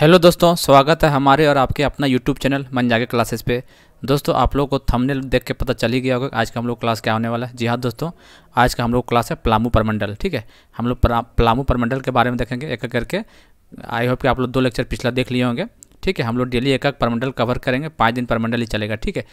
hello दोस्तों स्वागत है हमारे और आपके अपना यूट्यूब चैनल मन जागे क्लासेस पे दोस्तों आप लोगों को थंबनेल देख के पता चल ही गया होगा आज का हम लोग क्लास क्या होने वाला है जी हाँ दोस्तों आज का हम लोग क्लास है प्लामू परमंडल ठीक है हम लोग प्लामू परमंडल के बारे में देखेंगे एक एक करके आई होप कि आप लोग दो लेक्चर पिछला देख लिए होंगे ठीक है हम लोग डेली एक एक परमंडल कवर करेंगे पाँच दिन परमंडल ही चलेगा ठीक है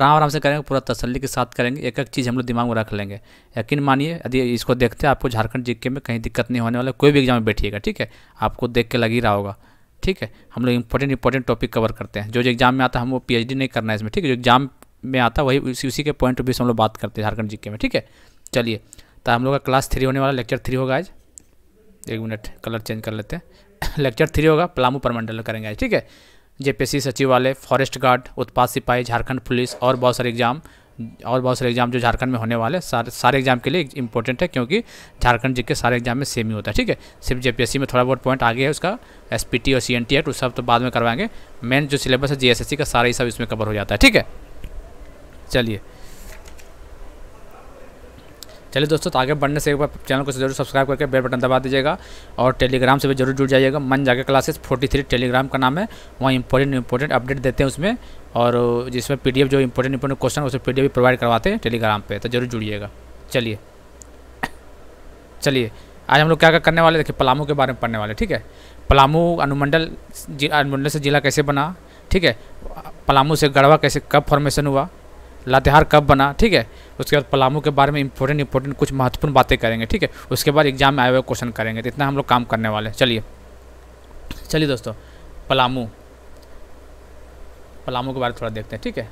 आराम आराम से करेंगे पूरा तसल्ली के साथ करेंगे एक एक चीज़ हम लोग दिमाग में रख लेंगे यकीन मानिए यदि इसको देखते हैं आपको झारखंड जीके में कहीं दिक्कत नहीं होने वाला कोई भी एग्जाम में बैठिएगा ठीक है आपको देख के लग ही रहा होगा ठीक है हम लोग इंपॉर्टेंट इंपॉर्टेंट टॉपिक कवर करते हैं जो जो एग्जाम में आता है हम वो पीएचडी नहीं करना है इसमें ठीक है जो एग्जाम में आता है वही उसी उसी के पॉइंट ऑफ व्यू से हम लोग बात करते हैं झारखंड जीके में ठीक है चलिए तो हम लोग का क्लास थ्री होने वाला लेक्चर थ्री होगा आज एक मिनट कलर चेंज कर लेते हैं लेक्चर थ्री होगा पलामू परमंडल करेंगे आज ठीक है जेपीएससी सचिवालय फॉरेस्ट गार्ड उत्पाद सिपाही झारखंड पुलिस और बहुत सारे एग्जाम और बहुत सारे एग्जाम जो झारखंड में होने वाले सारे सारे एग्जाम के लिए इंपॉर्टेंट है क्योंकि झारखंड जी के सारे एग्जाम में सेम ही होता है ठीक है सिर्फ जेपीएससी में थोड़ा बहुत पॉइंट आगे है उसका एसपीटी और टी एक्ट उस सब तो बाद में करवाएंगे मेन जो सिलेबस है जीएसएससी का सारा ही सब इसमें कवर हो जाता है ठीक है चलिए चलिए दोस्तों तो आगे बढ़ने से एक बार चैनल को जरूर सब्सक्राइब करके बेल बटन दबा दीजिएगा और टेलीग्राम से भी जरूर जुड़ जाइएगा मन जाकर क्लासेस 43 टेलीग्राम का नाम है वहाँ इंपॉर्टेंट इंपॉर्टेंट अपडेट देते हैं उसमें और जिसमें पी जो इंपॉर्टेंट इंपॉर्टेंट क्वेश्चन उसमें पी भी प्रोवाइड करवाते हैं टेलीग्राम पर तो जरूर जुड़िएगा चलिए चलिए आज हम लोग क्या क्या करने वाले देखिए पलामू के बारे में पढ़ने वाले ठीक है पलामू अनुमंडल अनुमंडल से ज़िला कैसे बना ठीक है पलामू से गढ़वा कैसे कब फॉर्मेशन हुआ लातेहार कब बना ठीक है उसके बाद पलामू के बारे में इंपॉर्टेंट इंपॉर्टेंट कुछ महत्वपूर्ण बातें करेंगे ठीक है उसके बाद एग्जाम में आए हुए क्वेश्चन करेंगे तो इतना हम लोग काम करने वाले हैं चलिए चलिए दोस्तों पलामू पलामू के बारे में थोड़ा देखते हैं ठीक है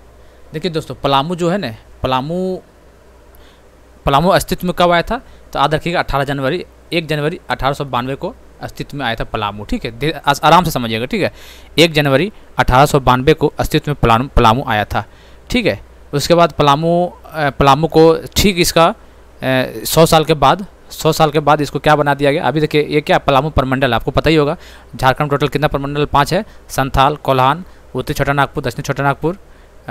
देखिए दोस्तों पलामू जो है ना पलामू पलामू अस्तित्व में कब आया था तो याद रखिएगा अठारह जनवरी एक जनवरी अठारह को अस्तित्व में आया था पलामू ठीक है आराम से समझिएगा ठीक है एक जनवरी अठारह को अस्तित्व में पलामू आया था ठीक है उसके बाद पलामू पलामू को ठीक इसका सौ साल के बाद सौ साल के बाद इसको क्या बना दिया गया अभी देखिए ये क्या पलामू परमंडल आपको पता ही होगा झारखंड टोटल कितना परमंडल पाँच है संथाल कोल्हान उत्तरी छोटा नागपुर दक्षिण छोटा नागपुर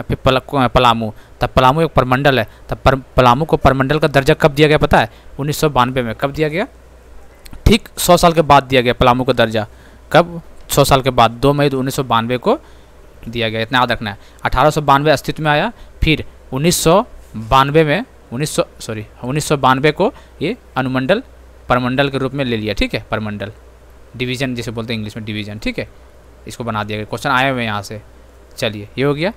फिर पल, पलामू तब पलामू एक परमंडल है तब पर, पलामू को परमंडल का दर्जा कब दिया गया पता है उन्नीस में कब दिया गया ठीक सौ साल के बाद दिया गया पलामू का दर्जा कब सौ साल के बाद दो मई उन्नीस को दिया गया इतना याद रखना है अठारह अस्तित्व में आया फिर उन्नीस में उन्नीस सॉरी उन्नीस को ये अनुमंडल परमंडल के रूप में ले लिया ठीक है परमंडल डिवीजन जिसे बोलते हैं इंग्लिश में डिवीजन ठीक है इसको बना दिया गया क्वेश्चन आए हुए हैं यहाँ से चलिए ये हो गया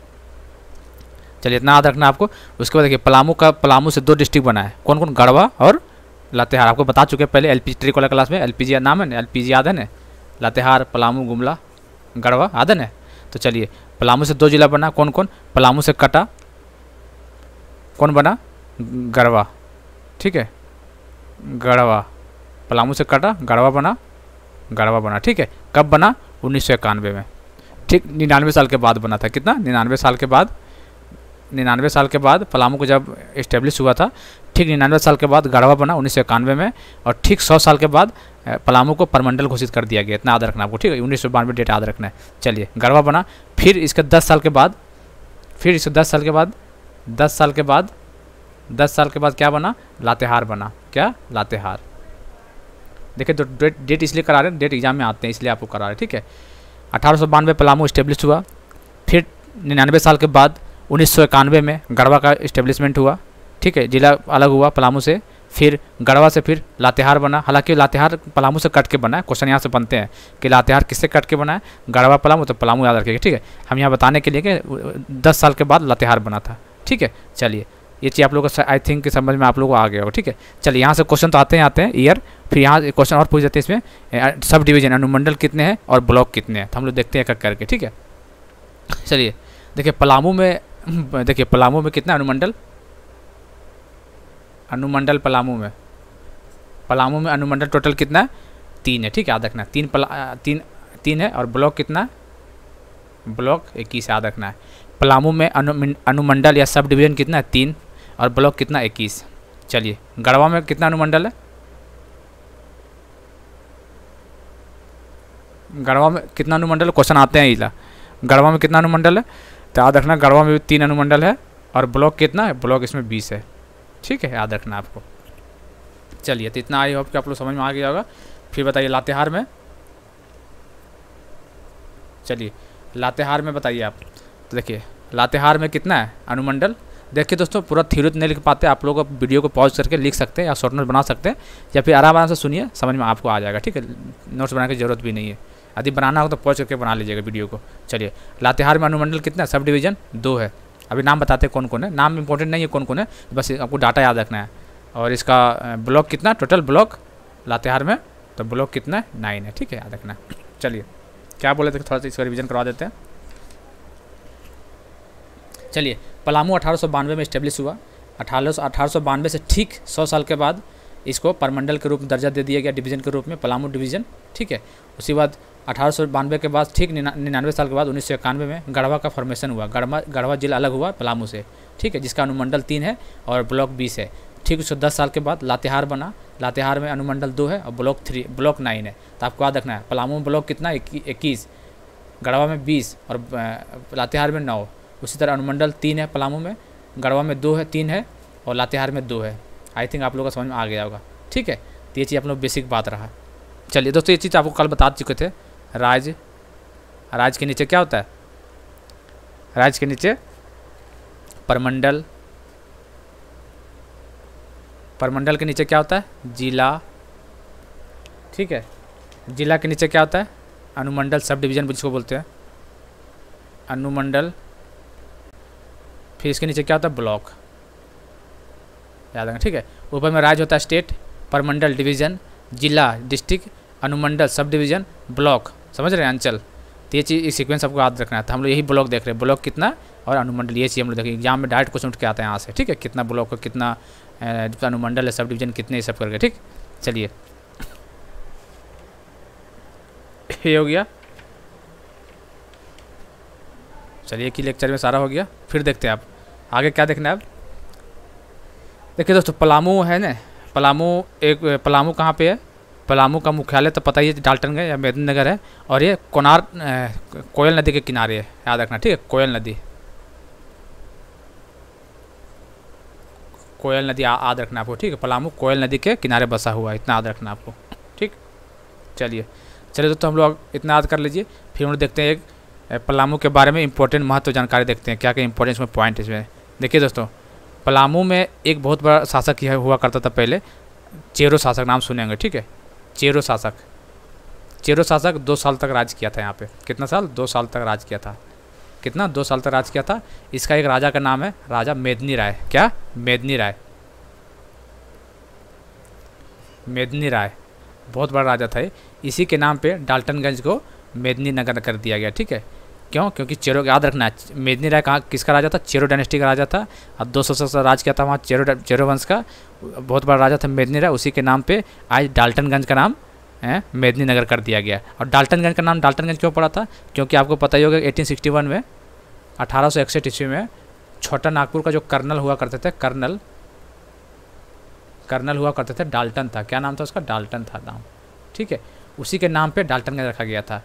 चलिए इतना याद रखना आपको उसके बाद देखिए पलामू का पलामू से दो डिस्ट्रिक्ट बना है कौन कौन गढ़वा और लातेहार आपको बता चुके हैं पहले एल पी क्लास में एल पी जी नाम है ना एल पी जी याद है ना लातेहार पलामू गुमला गढ़वा याद है ना तो चलिए पलामू से दो जिला बना कौन कौन पलामू से कटा कौन बना गरवा ठीक है गढ़वा पलामू से कटा गढ़वा बना गढ़वा बना ठीक है कब बना उन्नीस में ठीक निन्यानवे साल के बाद बना था कितना निन्यानवे साल के बाद निन्यानवे साल के बाद पलामू को जब इस्टेब्लिश हुआ था ठीक निन्यानवे साल के बाद गढ़वा बना उन्नीस में और ठीक सौ साल के बाद पलामू को परमंडल घोषित कर दिया गया इतना याद रखना आपको ठीक है उन्नीस सौ बानवे डेट याद रखना है चलिए गढ़वा बना फिर इसके दस साल के बाद फिर इसके दस साल के बाद दस साल के बाद दस साल के बाद क्या बना लातेहार बना क्या लातेहार देखिए तो डेट डेट इसलिए करा रहे हैं डेट एग्जाम में आते हैं इसलिए आपको करा रहे हैं ठीक है अठारह सौ बानवे पलामू इस्टेब्लिश हुआ फिर निन्यानवे साल के बाद उन्नीस सौ इक्यानवे में गढ़वा का इस्टेब्लिशमेंट हुआ ठीक है जिला अलग हुआ पलामू से फिर गढ़वा से फिर लातेहार बना हालांकि लातेहार पलामू से कट के बना है क्वेश्चन यहाँ से बनते हैं कि लातेहार किससे कट के बना है गढ़वा पलामू तो पलामू याद रखेगा ठीक है हम यहाँ बताने के लिए कि दस साल के बाद लातेहार बना था ठीक है चलिए ये चीज़ आप लोगों का आई थिंक समझ में आप लोगों को आ गया होगा ठीक है चलिए यहाँ से क्वेश्चन तो आते हैं आते हैं ईयर फिर यहाँ क्वेश्चन और पूछ जाते हैं इसमें सब डिवीजन अनुमंडल कितने हैं और ब्लॉक कितने हैं तो हम लोग देखते हैं एक करके ठीक है चलिए देखिए पलामू में देखिए पलामू में कितना अनुमंडल अनुमंडल पलामू में पलामू में अनुमंडल टोटल कितना है तीन है ठीक है याद रखना तीन पला तीन तीन है और ब्लॉक कितना है ब्लॉक इक्कीस याद रखना है पलामू में अनु, अनुमंडल या सब डिवीज़न कितना है तीन और ब्लॉक कितना इक्कीस चलिए गढ़वा में कितना अनुमंडल है गढ़वा में कितना अनुमंडल क्वेश्चन आते हैं इला गढ़वा में कितना अनुमंडल है तो याद रखना गढ़वा में भी तीन अनुमंडल है और ब्लॉक कितना है ब्लॉक इसमें बीस है ठीक है याद रखना आपको चलिए तो इतना आई होप कि आप लोग समझ में आ गया होगा फिर बताइए लातेहार में चलिए लातेहार में बताइए आप तो देखिए लातेहार में कितना है अनुमंडल देखिए दोस्तों पूरा थ्योरी तो नहीं लिख पाते आप लोग वीडियो को पॉज करके लिख सकते हैं या शॉर्ट नोट बना सकते हैं या फिर आराम आराम से सुनिए समझ में आपको आ जाएगा ठीक है नोट्स बनाने की जरूरत भी नहीं है यदि बनाना हो तो पॉज करके बना लीजिएगा वीडियो को चलिए लातेहार में अनुमंडल कितना सब डिवीजन दो है अभी नाम बताते हैं कौन कौन है नाम इंपॉर्टेंट नहीं है कौन कौन है बस आपको डाटा याद रखना है और इसका ब्लॉक कितना टोटल ब्लॉक लातेहार में तो ब्लॉक कितना है नाइन है ठीक है याद रखना चलिए क्या बोले थे थोड़ा सा इसका रिविजन करवा देते हैं चलिए पलामू अठारह में इस्टेब्लिश हुआ अठारह अठारह से ठीक सौ साल के बाद इसको परमंडल के रूप में दर्जा दे दिया गया डिवीजन के रूप में पलामू डिवीजन ठीक है उसके बाद अठारह के बाद ठीक निन्यानवे साल के बाद उन्नीस में गढ़वा का फॉर्मेशन हुआ गढ़वा गढ़वा जिला अलग हुआ पलामू से ठीक है जिसका अनुमंडल तीन है और ब्लॉक बीस है ठीक उसको दस साल के बाद लातेहार बना लातेहार में अनुमंडल दो है और ब्लॉक थ्री ब्लॉक नाइन है तो आपको याद रखना है पलामू ब्लॉक कितना इक्कीस गढ़वा में बीस और लातेहार में नौ उसी तरह अनुमंडल तीन है पलामू में गढ़वा में दो है तीन है और लातेहार में दो है आई थिंक आप लोगों का समझ में आ गया होगा ठीक है तो ये चीज़ आप लोग बेसिक बात रहा चलिए दोस्तों ये चीज़ आपको कल बता चुके थे राज राज के नीचे क्या होता है राज के नीचे परमंडल परमंडल के नीचे क्या होता है जिला ठीक है जिला के नीचे क्या होता है अनुमंडल सब डिवीज़न जिसको बोलते हैं अनुमंडल फिर इसके नीचे क्या होता है ब्लॉक याद रखना ठीक है ऊपर में राज्य होता है स्टेट परमंडल डिवीजन जिला डिस्ट्रिक्ट अनुमंडल सब डिवीजन ब्लॉक समझ रहे हैं अंचल तो ये चीज़ इस सीक्वेंस आपको याद रखना है तो हम लोग यही ब्लॉक देख रहे हैं ब्लॉक कितना और अनुमंडल ये चीज़ हम लोग देखें एग्जाम में डायरेक्ट क्वेश्चन उठ के आते हैं यहाँ से ठीक है कितना ब्लॉक है कितना अनुमंडल है सब डिवीजन कितने सब करके ठीक चलिए ये हो गया चलिए कि लेक्चर में सारा हो गया फिर देखते हैं आप आगे क्या देखना है अब देखिए दोस्तों पलामू है ना पलामू एक पलामू कहाँ पे है पलामू का मुख्यालय तो पता ही है डाल्टन है या मेदिन नगर है और ये कोनार कोयल नदी के किनारे है याद रखना ठीक है कोयल नदी कोयल नदी याद रखना आपको ठीक है पलामू कोयल नदी के किनारे बसा हुआ है इतना याद रखना आपको ठीक चलिए चलिए दोस्तों हम लोग इतना याद कर लीजिए फिर हम लोग देखते हैं एक पलामू के बारे में इंपॉर्टेंट महत्व जानकारी देखते हैं क्या क्या इंपॉर्टेंट इसमें पॉइंट इसमें देखिए दोस्तों पलामू में एक बहुत बड़ा शासक यह हुआ करता था पहले चेरो शासक नाम सुनेंगे ठीक है चेरो शासक चेरो शासक दो साल तक राज किया था यहाँ पे कितना साल दो साल तक राज किया था कितना दो साल तक राज किया था इसका एक राजा का नाम है राजा मेदनी राय क्या मेदनी राय मेदनी राय बहुत बड़ा राजा था इसी के नाम पे डाल्टनगंज को मेदनी नगर कर दिया गया ठीक है क्यों क्योंकि चेरो याद रखना है मेदनी राय कहाँ किसका राजा था चेरो डायनेस्टी का राजा था अब दो सौ सौ राज किया था वहाँ चेरो चेरो वंश का बहुत बड़ा राजा था मेदनी राय उसी के नाम पे आज डाल्टनगंज का नाम मेदनी नगर कर दिया गया और डाल्टनगंज का नाम डाल्टनगंज क्यों पड़ा था क्योंकि आपको पता ही होगा एटीन में अठारह सौ इकसठ ईस्वी में छोटा नागपुर का जो कर्नल हुआ करते थे कर्नल कर्नल हुआ करते थे डाल्टन था क्या नाम था उसका डाल्टन था नाम ठीक है उसी के नाम पर डाल्टनगंज रखा गया था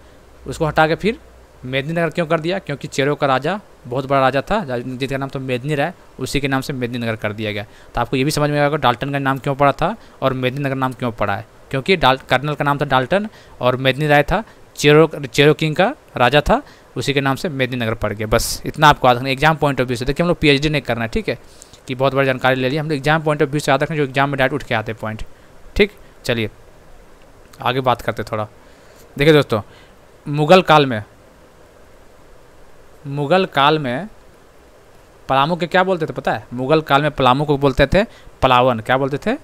उसको हटा के फिर मेदिनीनगर क्यों कर दिया क्योंकि चेरों का राजा बहुत बड़ा राजा था जिसका नाम तो मेदिनीर है उसी के नाम से मेदिनीनगर कर दिया गया तो आपको ये भी समझ में आएगा डाल्टन का नाम क्यों पड़ा था और मेदिनीनगर नाम क्यों पड़ा है क्योंकि डाल कर्नल का नाम था डाल्टन और मेदिनी राय था चेरो चेरो किंग का राजा था उसी के नाम से मेदिनीनगर पड़ गया बस इतना आपको याद रखना एग्जाम पॉइंट ऑफ व्यू से देखिए हम लोग डी नहीं करना है ठीक है कि बहुत बड़ी जानकारी ले ली हम लोग एग्जाम पॉइंट ऑफ व्यू से याद रखना जो एग्जाम में डायरेक्ट उठ के आते पॉइंट ठीक चलिए आगे बात करते थोड़ा देखिए दोस्तों मुगल काल में मुग़ल काल में पलामू के क्या बोलते थे पता है मुग़ल काल में पलामू को बोलते थे पलावन क्या बोलते थे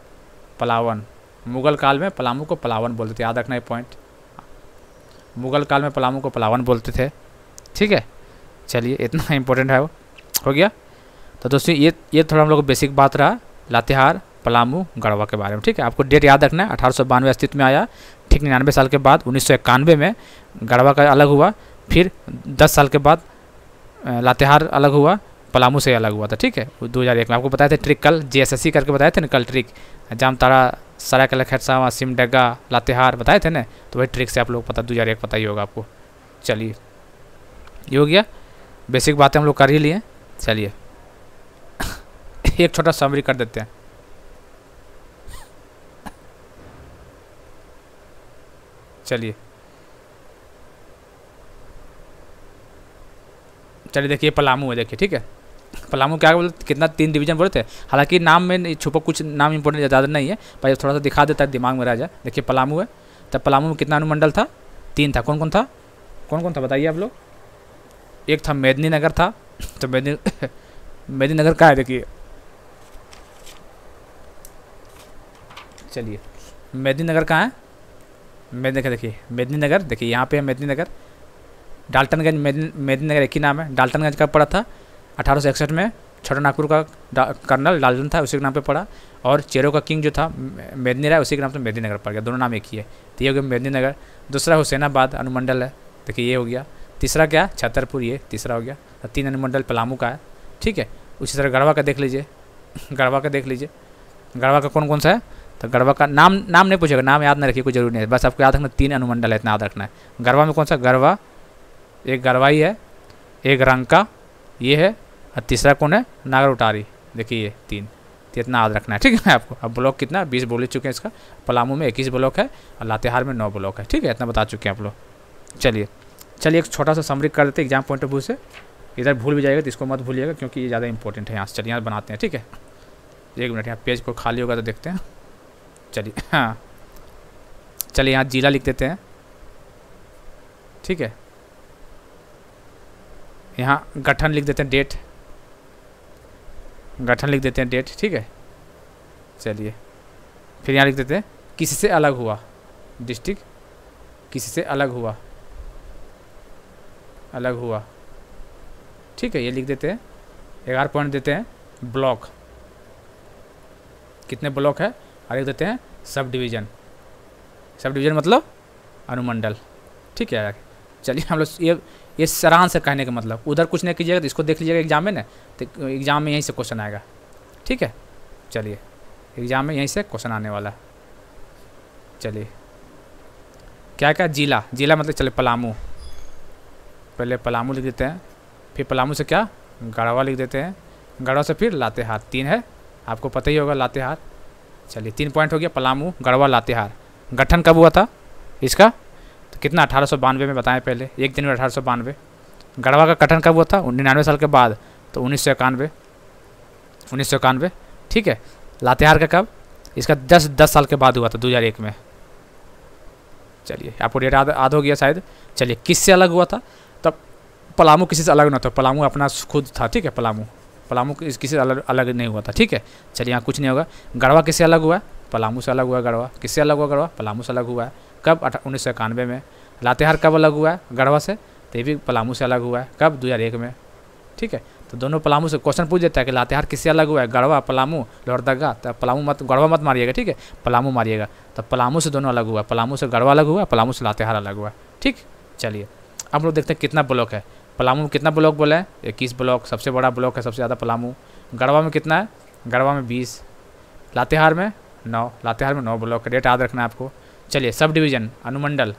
पलावन मुग़ल काल में पलामू को पलावन बोलते थे याद रखना ये पॉइंट मुग़ल काल में पलामू को पलावन बोलते थे ठीक है चलिए इतना इम्पोर्टेंट है वो हो गया तो दोस्तों ये ये थोड़ा हम लोग बेसिक बात रहा लातेहार पलामू गढ़वा के बारे में ठीक है आपको डेट याद रखना है अठारह अस्तित्व में आया ठीक निन्यानवे साल के बाद उन्नीस में गढ़वा का अलग हुआ फिर दस साल के बाद लातेहार अलग हुआ पलामू से अलग हुआ था ठीक है वो दो हज़ार एक में आपको बताया था ट्रिक कल सी करके बताए थे ना कल ट्रिक जामताड़ा सरायकला खैरसावा सिमडेगा लातेहार बताए थे ना तो वही ट्रिक से आप लोग पता दो हज़ार एक पता ही होगा आपको चलिए ये हो गया बेसिक बातें हम लोग कर ही लिए चलिए एक छोटा समरी कर देते हैं चलिए चलिए देखिए पलामू है देखिए ठीक है पलामू क्या बोलते कितना तीन डिवीजन बोलते हैं हालांकि नाम में छुपो कुछ नाम इम्पोर्टेंट ज़्यादा नहीं है पर थोड़ा सा दिखा देता है दिमाग में रह जाए देखिए पलामू है तब पलामू में कितना अनुमंडल था तीन था कौन कौन था कौन कौन था बताइए आप लोग एक था मेदनी नगर था तो मेदनी मेदनी नगर कहाँ है देखिए चलिए मेदनी नगर कहाँ है मेदनी देखिए मेदनी नगर देखिए यहाँ पे है मेदनी नगर डाल्टनगंज मेदी नगर एक ही नाम है डाल्टनगंज का पड़ा था अठारह में छोटा नागपुर का कर्नल डाल्टन था उसी के नाम पे पड़ा और चेरो का किंग जो था मेदनी राय उसी के नाम से मेदिनीनगर पड़ गया दोनों नाम एक ही है तो ये हो गया मेदिनीनगर दूसरा हुसैनाबाद अनुमंडल है देखिए ये हो गया तीसरा क्या छतरपुर ये तीसरा हो गया तो तीन अनुमंडल पलामू का है ठीक है उसी तरह गढ़वा का देख लीजिए गढ़वा का देख लीजिए गढ़वा का कौन कौन सा है तो गढ़वा का नाम नाम नहीं पूछेगा नाम याद ना रखिए कोई जरूरी नहीं है बस आपको याद रखना तीन अनुमंडल है इतना याद रखना है गढ़वा में कौन सा गढ़वा एक गरवाई है एक रंका ये है और तीसरा कौन है नागर उटारी देखिए ये तीन तो इतना याद रखना है ठीक है आपको अब ब्लॉक कितना बीस बोल चुके हैं इसका पलामू में इक्कीस ब्लॉक है और लातेहार में नौ ब्लॉक है ठीक है इतना बता चुके हैं आप लोग चलिए चलिए एक छोटा सा समरी कर देते हैं एग्जाम पॉइंट ऑफ व्यू से इधर भूल भी जाएगा तो इसको मत भूलिएगा क्योंकि ये ज़्यादा इंपॉर्टेंट है यहाँ से चलिए यहाँ बनाते हैं ठीक है एक मिनट यहाँ पेज को खाली होगा तो देखते हैं चलिए हाँ चलिए यहाँ जिला लिख देते हैं ठीक है यहाँ गठन लिख देते हैं डेट गठन लिख देते हैं डेट ठीक है चलिए फिर यहाँ लिख देते हैं किसी से अलग हुआ डिस्ट्रिक्ट किसी से अलग हुआ अलग हुआ ठीक है ये लिख देते हैं ग्यारह पॉइंट देते हैं ब्लॉक कितने ब्लॉक है और लिख देते हैं सब डिवीज़न सब डिवीज़न मतलब अनुमंडल ठीक है चलिए हम लोग ये ये सराहन से कहने का मतलब उधर कुछ नहीं कीजिएगा तो इसको देख लीजिएगा एग्जाम में ना तो एग्जाम में यहीं से क्वेश्चन आएगा ठीक है चलिए एग्ज़ाम में यहीं से क्वेश्चन आने वाला है चलिए क्या क्या जिला जिला मतलब चले पलामू पहले पलामू लिख देते हैं फिर पलामू से क्या गढ़वा लिख देते हैं गढ़वा से फिर लातेहार तीन है आपको पता ही होगा लातेहार चलिए तीन पॉइंट हो गया पलामू गढ़वा लातेहार गठन कब हुआ था इसका कितना अठारह में बताएं पहले एक जनवरी अठारह सौ बानवे गढ़वा का गठन कब हुआ था निन्यानवे साल के बाद तो उन्नीस सौ इक्यानवे उन्नीस सौ इक्यानवे ठीक है लातेहार का कब इसका दस दस साल के बाद हुआ था दो हज़ार एक में चलिए आपको डेट याद याद हो गया शायद चलिए किससे अलग हुआ था तब पलामू किसी से अलग ना था पलामू अपना खुद था ठीक है पलामू पलामू किसी से अलग अलग नहीं हुआ था ठीक है चलिए यहाँ कुछ नहीं होगा गढ़वा किससे अलग हुआ पलामू से अलग हुआ गढ़वा किससे अलग हुआ गढ़वा पलामू से अलग हुआ है कब उन्नीस सौ इक्यानवे में लातेहार कब अलग हुआ है गढ़वा से तो ये भी पलामू से अलग हुआ है कब दो हज़ार एक में ठीक है तो दोनों पलामू से क्वेश्चन पूछ देता है कि लातेहार किससे अलग हुआ है गढ़वा पलामू लोहरदगा तो पलामू मत गढ़वा मत मारिएगा ठीक है पलामू मारिएगा तो पलामू से दोनों अलग हुआ है पलामू से गढ़वा अलग हुआ है पलामू से लातेहार अलग हुआ है ठीक चलिए अब लोग देखते हैं कितना ब्लॉक है पलामू में कितना ब्लॉक बोला है इक्कीस ब्लॉक सबसे बड़ा ब्लॉक है सबसे ज़्यादा पलामू गढ़वा में कितना है गढ़वा में बीस लातेहार में नौ लातेहार में नौ ब्लॉक का डेट याद रखना है आपको चलिए सब डिवीज़न अनुमंडल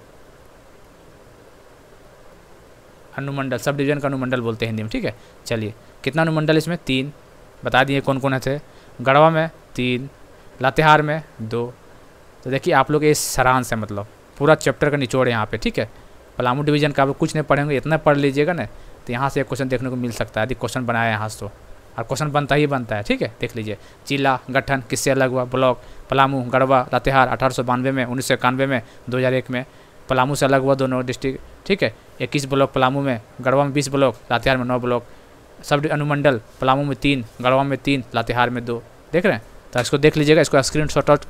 अनुमंडल सब डिवीज़न का अनुमंडल बोलते हैं हिंदी में ठीक है चलिए कितना अनुमंडल इसमें तीन बता दिए कौन कौन है थे गढ़वा में तीन लातेहार में दो तो देखिए आप लोग ये सरान है मतलब पूरा चैप्टर का निचोड़ है यहाँ पे ठीक है पलामू डिवीजन का आप कुछ नहीं पढ़ेंगे इतना पढ़ लीजिएगा ना तो यहाँ से एक क्वेश्चन देखने को मिल सकता है यदि क्वेश्चन बनाया यहाँ से तो अब क्वेश्चन बनता ही बनता है ठीक है देख लीजिए जिला गठन किससे अलग हुआ ब्लॉक पलामू गढ़वा लातेहार अठारह में उन्नीस में दो में पलामू से अलग हुआ दोनों डिस्ट्रिक्ट ठीक है इक्कीस ब्लॉक पलामू में गढ़वा में बीस ब्लॉक लातेहार में नौ ब्लॉक सब अनुमंडल पलामू में तीन गढ़वा में तीन लातेहार में दो देख रहे हैं तो इसको देख लीजिएगा इसको स्क्रीन शॉट आउट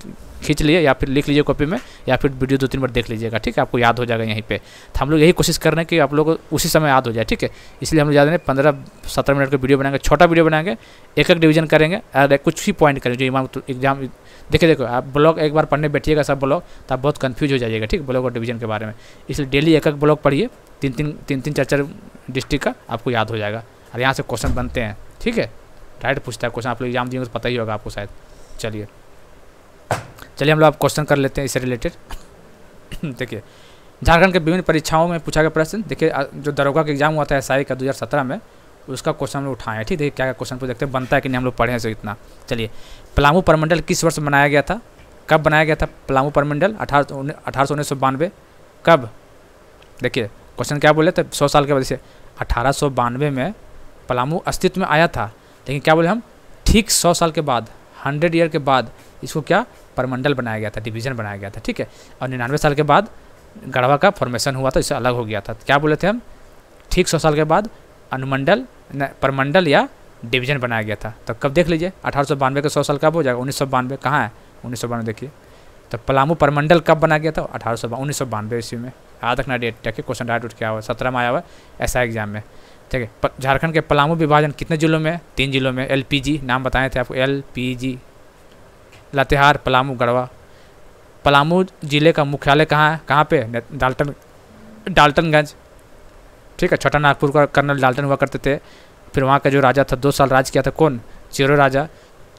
खींच लिए या फिर लिख लीजिए कॉपी में या फिर वीडियो दो तीन बार देख लीजिएगा ठीक है आपको याद हो जाएगा यहीं पर तो हम लोग यही कोशिश कर रहे हैं कि आप लोग उसी समय याद हो जाए ठीक है इसलिए हम लोग ज़्यादा नहीं पंद्रह सत्रह मिनट का वीडियो बनाएंगे छोटा वीडियो बनाएंगे एक एक डिवीजन करेंगे और कुछ ही पॉइंट करेंगे जो इमाम एग्जाम देखिए देखो आप ब्लॉग एक बार पढ़ने बैठिएगा सब ब्लॉग तो आप बहुत कन्फ्यूज हो जाइएगा ठीक ब्लॉग और डिवीजन के बारे में इसलिए डेली एक एक ब्लॉग पढ़िए तीन तीन तीन तीन चार चार डिस्ट्रिक्ट का आपको याद हो जाएगा और यहाँ से क्वेश्चन बनते हैं ठीक है राइट पूछता है क्वेश्चन आप लोग एग्जाम देंगे तो पता ही होगा आपको शायद चलिए चलिए हम लोग आप क्वेश्चन कर लेते हैं इससे रिलेटेड देखिए झारखंड के विभिन्न परीक्षाओं में पूछा गया प्रश्न देखिए जो दरोगा का एग्जाम हुआ था एस का दो में उसका क्वेश्चन हम लोग उठाए हैं ठीक देखिए क्या क्या क्वेश्चन पूछ देखते हैं बनता है कि नहीं हम लोग पढ़े हैं सो इतना चलिए पलामू परमंडल किस वर्ष बनाया गया था कब बनाया गया था पलामू परमंडल अठारह अठारह सौ उन्नीस सौ बानवे कब देखिए क्वेश्चन क्या बोले थे सौ साल के बाद से अठारह सौ बानवे में पलामू अस्तित्व में आया था लेकिन क्या बोले हम ठीक सौ साल के बाद हंड्रेड ईयर के बाद इसको क्या परमंडल बनाया गया था डिवीजन बनाया गया था ठीक है और निन्यानवे साल के बाद गढ़वा का फॉर्मेशन हुआ था इससे अलग हो गया था क्या बोले थे हम ठीक सौ साल के बाद अनुमंडल परमंडल या डिवीजन बनाया गया था तो कब देख लीजिए अठारह सौ बानवे का सौ साल कब हो जाएगा उन्नीस सौ बानवे कहाँ है उन्नीस सौ बानवे देखिए तो पलामू परमंडल कब बना गया था अठारह सौ उन्नीस सौ बानवे ईस्वी में आज रखना ना डेट क्या क्वेश्चन डाइट उठ के आया हुआ सत्रह में आया हुआ ऐसा एग्जाम में ठीक है झारखंड के पलामू विभाजन कितने जिलों में तीन जिलों में एल नाम बताए थे आपको एल लातेहार पलामू गढ़वा पलामू जिले का मुख्यालय कहाँ है कहाँ पे डाल्टन डाल्टनगंज ठीक है छोटा नागपुर का कर्नल डाल्टन हुआ करते थे फिर वहाँ का जो राजा था दो साल राज किया था कौन चिरो राजा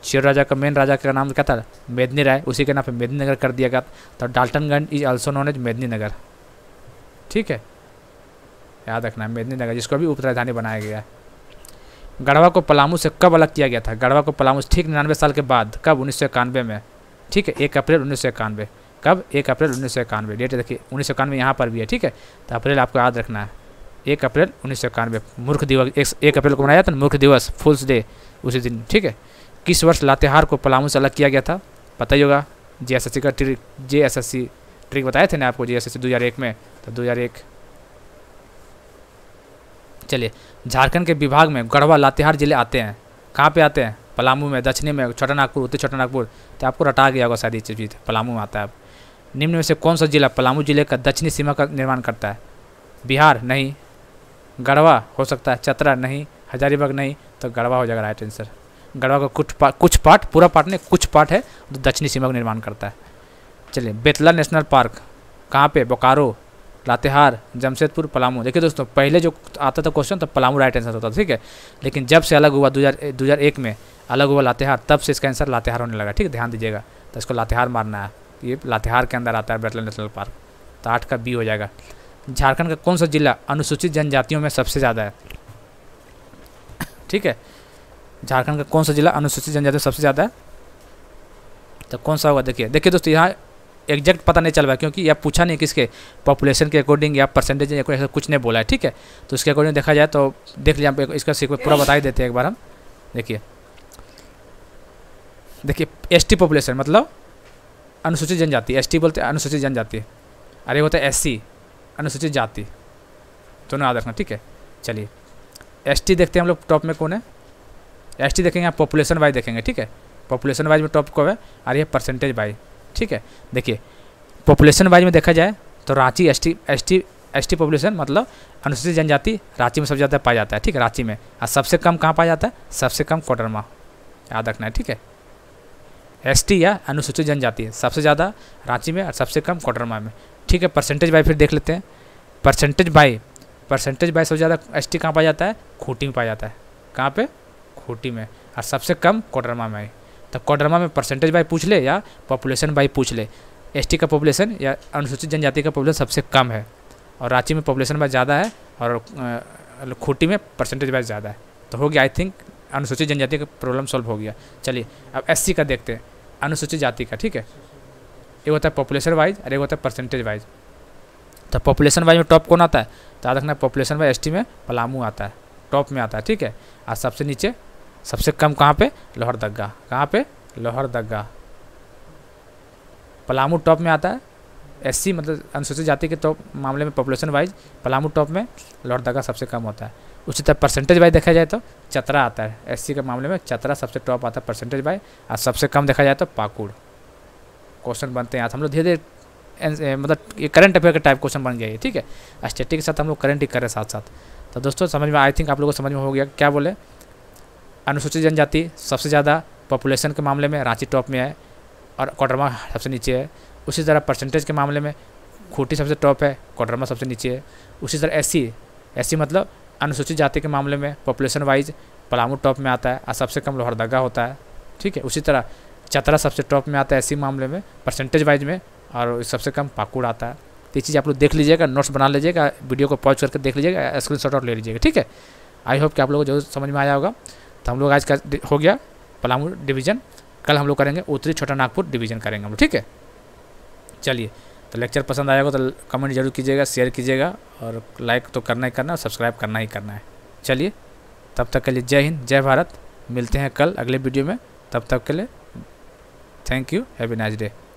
चिरो राजा का मेन राजा का नाम क्या था मेदनी राय उसी के नाम मेदनी नगर कर दिया गया था तो Daltonganj is also known as नगर ठीक है याद रखना मेदनी नगर जिसको अभी उपराजधानी बनाया गया है गढ़वा को पलामू से कब अलग किया गया था गढ़वा को पलामू ठीक निन्यानवे साल के बाद कब उन्नीस में ठीक है एक अप्रैल उन्नीस कब एक अप्रैल उन्नीस डेट देखिए उन्नीस सौ इक्यानवे यहाँ पर भी है ठीक है तो अप्रैल आपको याद रखना है एक अप्रैल उन्नीस सौ इक्यानवे मूर्ख दिवस एक, एक अप्रैल को मनाया जाता ना मूर्ख दिवस फुल्स डे उसी दिन ठीक है किस वर्ष लातेहार को पलामू से अलग किया गया था पता ही होगा जे का ट्रिक जे ट्रिक बताए थे ना आपको जे एस में तो दो चलिए झारखंड के विभाग में गढ़वा लातेहार जिले आते हैं कहाँ पे आते हैं पलामू में दक्षिणी में छोटा नागपुर उत्तर छोटा नागपुर तो आपको रटा गया होगा शायद ये चीज़ तो पलामू में आता है निम्न में से कौन सा जिला पलामू जिले का दक्षिणी सीमा का निर्माण करता है बिहार नहीं गढ़वा हो सकता है चतरा नहीं हजारीबाग नहीं तो गढ़वा हो जाएगा राइट आंसर गढ़वा का कुछ पार्ट कुछ पार्ट पूरा पार्ट नहीं कुछ पार्ट है तो दक्षिणी सीमा का निर्माण करता है चलिए बेतला नेशनल पार्क कहाँ पे बोकारो लातेहार जमशेदपुर पलामू देखिए दोस्तों पहले जो आता था क्वेश्चन तो पलामू राइट आंसर होता था ठीक है लेकिन जब से अलग हुआ दो हज़ार में अलग हुआ लातेहार तब से इसका आंसर लातेहार होने लगा ठीक है ध्यान दीजिएगा तो इसको लातेहार मारना है ये लातेहार के अंदर आता है बेतला नेशनल पार्क तो आठ का बी हो जाएगा झारखंड का कौन सा जिला अनुसूचित जनजातियों में सबसे ज़्यादा है ठीक है झारखंड का कौन सा जिला अनुसूचित जनजाति सबसे ज़्यादा है तो कौन सा होगा देखिए देखिए दोस्तों यहाँ एग्जैक्ट पता नहीं चल रहा क्योंकि यह पूछा नहीं किसके पॉपुलेशन के अकॉर्डिंग या परसेंटेज या ऐसा कुछ नहीं बोला है ठीक है तो इसके अकॉर्डिंग देखा जाए तो देख लीजिए आप इसका सीक्वेंस पूरा बता ही देते हैं एक बार हम देखिए देखिए एस पॉपुलेशन मतलब अनुसूचित जनजाति एस टी बोलते अनुसूचित जनजाति अरे होता है एस अनुसूचित जाति दोनों याद रखना ठीक है चलिए एस देखते हैं हम लोग टॉप में कौन है एस देखेंगे आप पॉपुलेशन वाइज देखेंगे ठीक है पॉपुलेशन वाइज में टॉप को है और ये परसेंटेज वाइज ठीक है देखिए पॉपुलेशन वाइज में देखा जाए तो Ranchi S T S T S T population मतलब अनुसूचित जनजाति रांची में सबसे ज़्यादा पाया जाता है ठीक है रांची में और सबसे कम कहाँ पाया जाता है सबसे कम कोडरमा याद रखना है ठीक है एस टी या अनुसूचित जनजाति सबसे ज़्यादा रांची में और सबसे कम कोडरमा में ठीक है परसेंटेज बाई फिर देख लेते हैं परसेंटेज बाई परसेंटेज बाई सबसे ज़्यादा एस टी कहाँ पाया जाता है खूंटी में पाया जाता है कहाँ पर खूटी में और सबसे कम कोडरमा में तो कोडरमा में परसेंटेज बाई पूछ ले या पॉपुलेशन बाई पूछ ले एसटी का पॉपुलेशन या अनुसूचित जनजाति का पॉपुलेशन सबसे कम है और रांची में पॉपुलेशन बाई ज़्यादा है और खूटी में परसेंटेज बाई ज़्यादा है तो हो गया आई थिंक अनुसूचित जनजाति का प्रॉब्लम सॉल्व हो गया चलिए अब एस का देखते हैं अनुसूचित जाति का ठीक है एक होता है पॉपुलेशन वाइज और एक होता है परसेंटेज वाइज तो पॉपुलेशन वाइज में टॉप कौन आता है तो याद रखना पॉपुलेशन वाइज एस में पलामू आता है टॉप में आता है ठीक है और सबसे नीचे सबसे कम कहाँ पे लोहरदगा कहाँ पे दग्गा पलामू टॉप में आता है एससी मतलब अनुसूचित जाति के टॉप तो मामले में पॉपुलेशन वाइज पलामू टॉप में लोहरदगा सबसे कम होता है उसी तरह परसेंटेज वाइज देखा जाए तो चतरा आता है एस के मामले में चतरा सबसे टॉप आता है परसेंटेज वाइज और सबसे कम देखा जाए तो पाकुड़ क्वेश्चन बनते हैं हम लोग धीरे धीरे मतलब ये करंट अफेयर का टाइप क्वेश्चन बन गया है ठीक है स्टेटिक के साथ हम लोग करंट ही कर रहे साथ साथ तो दोस्तों समझ में आई थिंक आप लोगों को समझ में हो गया क्या बोले अनुसूचित जनजाति सबसे ज़्यादा पॉपुलेशन के मामले में रांची टॉप में है और कोडरमा सबसे नीचे है उसी तरह परसेंटेज के मामले में खूटी सबसे टॉप है कोडरमा सबसे नीचे है उसी तरह एस सी मतलब अनुसूचित जाति के मामले में पॉपुलेशन वाइज पलामू टॉप में आता है और सबसे कम लोहरदगा होता है ठीक है उसी तरह चतरा सबसे टॉप में आता है ऐसी मामले में परसेंटेज वाइज में और सबसे कम पाकुड़ आता है तो ये चीज़ आप लोग देख लीजिएगा नोट्स बना लीजिएगा वीडियो को पॉज करके देख लीजिएगा स्क्रीन और ले लीजिएगा ठीक है आई होप कि आप लोगों को जरूर समझ में आया होगा तो हम लोग आज का हो गया पलामू डिवीजन कल हम लोग करेंगे उत्तरी छोटा नागपुर डिवीजन करेंगे हम लोग ठीक है चलिए तो लेक्चर पसंद आएगा तो कमेंट जरूर कीजिएगा शेयर कीजिएगा और लाइक तो करना ही करना है सब्सक्राइब करना ही करना है चलिए तब तक के लिए जय हिंद जय भारत मिलते हैं कल अगले वीडियो में तब तक के लिए thank you have a nice day